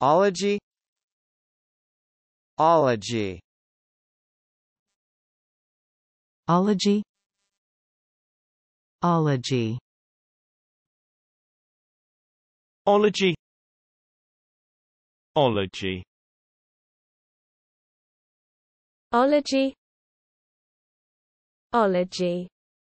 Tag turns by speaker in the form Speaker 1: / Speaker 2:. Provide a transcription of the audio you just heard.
Speaker 1: Ology Ology Ology Ology Ology Ology Ology Ology